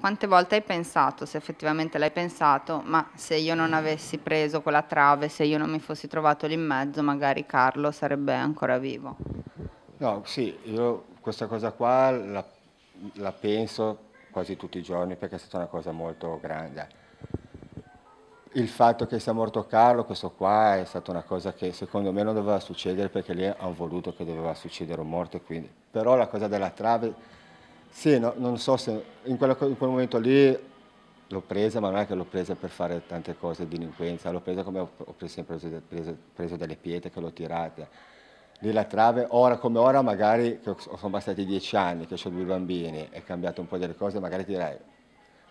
quante volte hai pensato, se effettivamente l'hai pensato, ma se io non avessi preso quella trave, se io non mi fossi trovato lì in mezzo, magari Carlo sarebbe ancora vivo? No, sì, io questa cosa qua la, la penso quasi tutti i giorni perché è stata una cosa molto grande. Il fatto che sia morto Carlo, questo qua è stata una cosa che secondo me non doveva succedere perché lì hanno voluto che doveva succedere un morto, quindi. però la cosa della trave sì, no, non so se in, quella, in, quel momento lì l'ho presa, ma non è che l'ho presa per fare tante cose di delinquenza, l'ho presa come ho, preso, sempre preso, preso, preso delle pietre che l'ho tirata. Lì la trave, ora come ora, magari che sono passati dieci anni, che ho due bambini, è cambiato un po' delle cose, magari direi,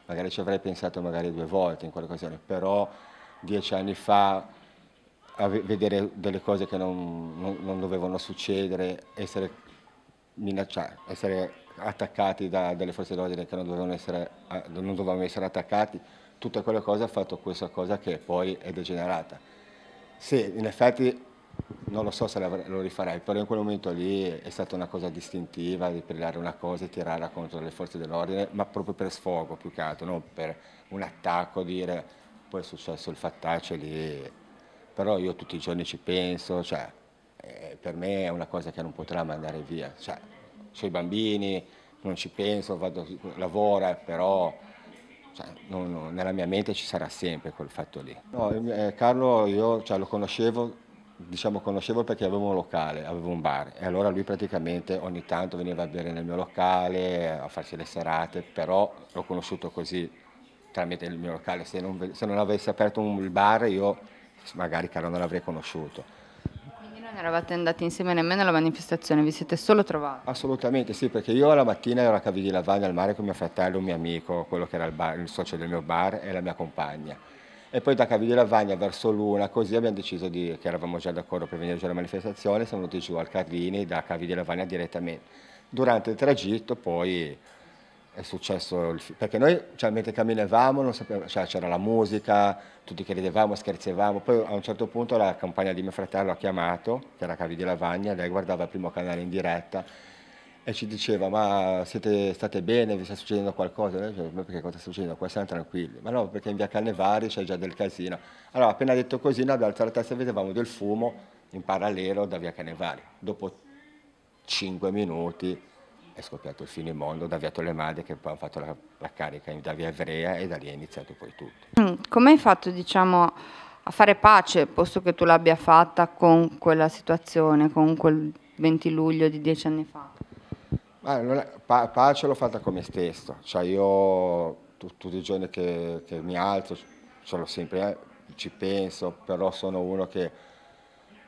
magari ci avrei pensato magari due volte in quella occasione, però dieci anni fa vedere delle cose che non, non, non dovevano succedere, essere minacciati, essere attaccati da, dalle forze dell'ordine che non dovevano, essere, non dovevano essere attaccati, tutta quella cosa ha fatto questa cosa che poi è degenerata. Sì, in effetti non lo so se lo rifarei, però in quel momento lì è stata una cosa distintiva di prelare una cosa e tirarla contro le forze dell'ordine, ma proprio per sfogo più che altro, non per un attacco, dire poi è successo il fattaccio lì, però io tutti i giorni ci penso, cioè, eh, per me è una cosa che non potrà mandare via. Cioè, ho i bambini, non ci penso, vado, lavora, però cioè, non, non, nella mia mente ci sarà sempre quel fatto lì. No, eh, Carlo io cioè, lo conoscevo diciamo conoscevo perché avevo un locale, avevo un bar e allora lui praticamente ogni tanto veniva a bere nel mio locale, a farsi le serate, però l'ho conosciuto così tramite il mio locale, se non, se non avessi aperto un bar io magari Carlo non l'avrei conosciuto non eravate andati insieme nemmeno alla manifestazione, vi siete solo trovati? Assolutamente sì, perché io la mattina ero a Cavi di Lavagna al mare con mio fratello, un mio amico, quello che era il, bar, il socio del mio bar e la mia compagna. E poi da Cavi di Lavagna verso l'una, così abbiamo deciso di, che eravamo già d'accordo per venire giù alla manifestazione, siamo venuti giù al Carlini da Cavi di Lavagna direttamente. Durante il tragitto poi è successo il film. Perché noi, cioè, mentre camminavamo, non sapevamo, cioè, c'era la musica, tutti credevamo, scherzevamo. Poi a un certo punto la compagna di mio fratello ha chiamato, che era Cavi di Lavagna, lei guardava il primo canale in diretta e ci diceva ma siete state bene, vi sta succedendo qualcosa? Noi dicevamo, perché cosa sta succedendo? Qua siamo tranquilli. Ma no, perché in via Calnevari c'è già del casino. Allora, appena detto così, noi abbiamo alzato la testa e vedevamo del fumo in parallelo da via Calnevari. Dopo 5 minuti è scoppiato il fine mondo da Via Tolemade che poi hanno fatto la, la carica da Via Evrea e da lì è iniziato poi tutto. Mm, Come hai fatto diciamo, a fare pace, posto che tu l'abbia fatta con quella situazione, con quel 20 luglio di dieci anni fa? Allora, pa pace l'ho fatta con me stesso, cioè io tutti i giorni che, che mi alzo, sempre, eh, ci penso, però sono uno che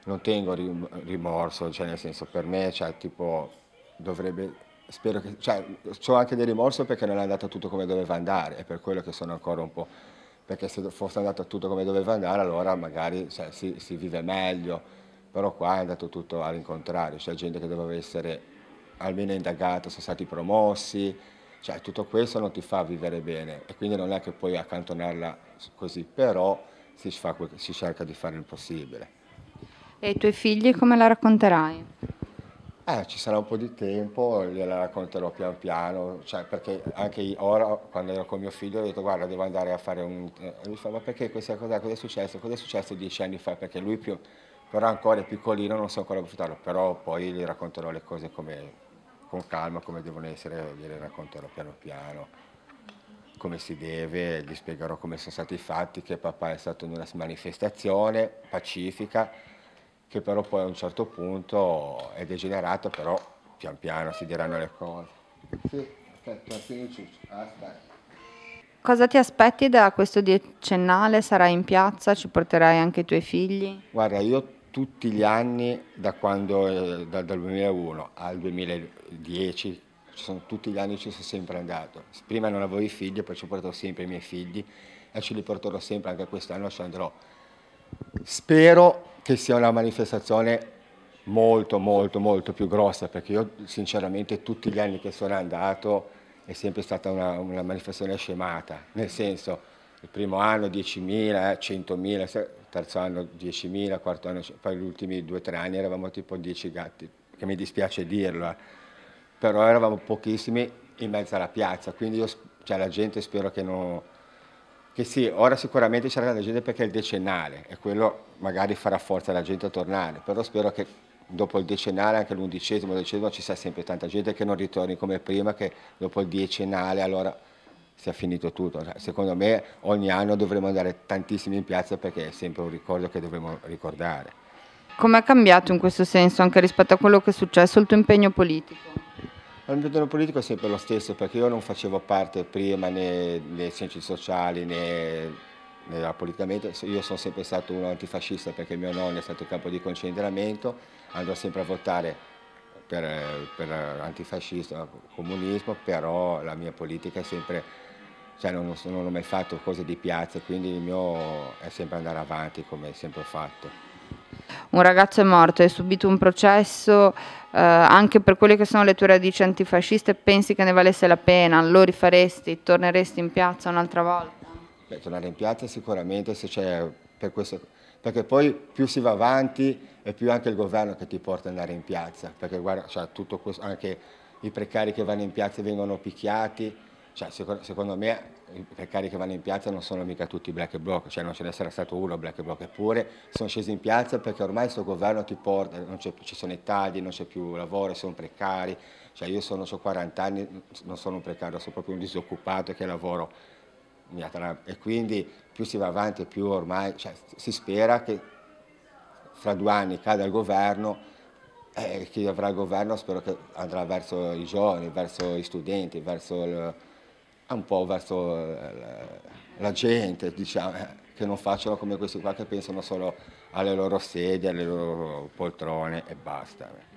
non tengo rimorso, cioè nel senso per me cioè, tipo, dovrebbe spero che, cioè, ho anche del rimorso perché non è andato tutto come doveva andare, è per quello che sono ancora un po', perché se fosse andato tutto come doveva andare allora magari cioè, si, si, vive meglio, però qua è andato tutto all'incontrario, c'è gente che doveva essere almeno indagata, sono stati promossi, cioè tutto questo non ti fa vivere bene e quindi non è che puoi accantonarla così, però si, fa, si cerca di fare il possibile. E i tuoi figli come la racconterai? Eh, ci sarà un po' di tempo, gliela racconterò pian piano, cioè, perché anche ora quando ero con mio figlio ho detto guarda devo andare a fare un... E mi fa ma perché questa cosa, cosa è successo? Cosa è successo dieci anni fa? Perché lui più, però ancora è piccolino, non so ancora approfittarlo, però poi gli racconterò le cose come, con calma, come devono essere, gliele racconterò piano piano, come si deve, gli spiegherò come sono stati fatti, che papà è stato in una manifestazione pacifica, che però poi a un certo punto è degenerato, però pian piano si diranno le cose. Sì, aspetta, aspetta. Cosa ti aspetti da questo decennale? Sarai in piazza? Ci porterai anche i tuoi figli? Guarda, io tutti gli anni, da quando, eh, da, dal 2001 al 2010, ci sono, tutti gli anni ci sono sempre andato. Prima non avevo i figli, poi ci portavo sempre i miei figli e ce li porterò sempre, anche quest'anno ci andrò. Spero che sia una manifestazione molto molto molto più grossa perché io sinceramente tutti gli anni che sono andato è sempre stata una, una manifestazione scemata, nel senso il primo anno 10.000, 100.000, eh, terzo anno 10.000, quarto anno, poi gli ultimi due o tre anni eravamo tipo 10 gatti, che mi dispiace dirlo, eh. però eravamo pochissimi in mezzo alla piazza, quindi io, cioè, la gente spero che non, che sì, ora sicuramente c'è la gente perché è il decennale e quello magari farà forza alla gente a tornare, però spero che dopo il decennale, anche l'undicesimo, il decennale ci sia sempre tanta gente che non ritorni come prima, che dopo il decennale allora sia finito tutto. Cioè, secondo me ogni anno dovremo andare tantissimi in piazza perché è sempre un ricordo che dovremo ricordare. Come Com'è cambiato in questo senso anche rispetto a quello che è successo il tuo impegno politico? Il mio L'ambiente politico è sempre lo stesso perché io non facevo parte prima né dei centri sociali né, né politica. Io sono sempre stato un antifascista perché mio nonno è stato campo di concentramento, andrò sempre a votare per, per antifascista, comunismo, però la mia politica è sempre cioè non, non, ho mai fatto cose di piazza, quindi il mio è sempre andare avanti come sempre ho fatto. Un ragazzo è morto, hai subito un processo eh, anche per quelle che sono le tue radici antifasciste, pensi che ne valesse la pena? Lo rifaresti? Torneresti in piazza un'altra volta? Beh, tornare in piazza sicuramente se c'è per questo perché poi più si va avanti e più anche il governo che ti porta ad andare in piazza, perché guarda, cioè, questo, anche i precari che vanno in piazza vengono picchiati, cioè, secondo, secondo me i precari che vanno in piazza non sono mica tutti black e bloc, cioè non ce ne sarà stato uno black e bloc, eppure sono scesi in piazza perché ormai questo governo ti porta, ci sono i tagli, non c'è più lavoro, sono precari, cioè io sono, ho 40 anni, non sono un precario, sono proprio un disoccupato che lavoro e quindi più si va avanti più ormai cioè, si spera che fra due anni cada il governo e eh, chi avrà il governo spero che andrà verso i giovani, verso gli studenti, verso il un po' verso la, eh, la gente, diciamo, eh, che non facciano come questi qua che pensano solo alle loro sedie, alle loro poltrone e basta.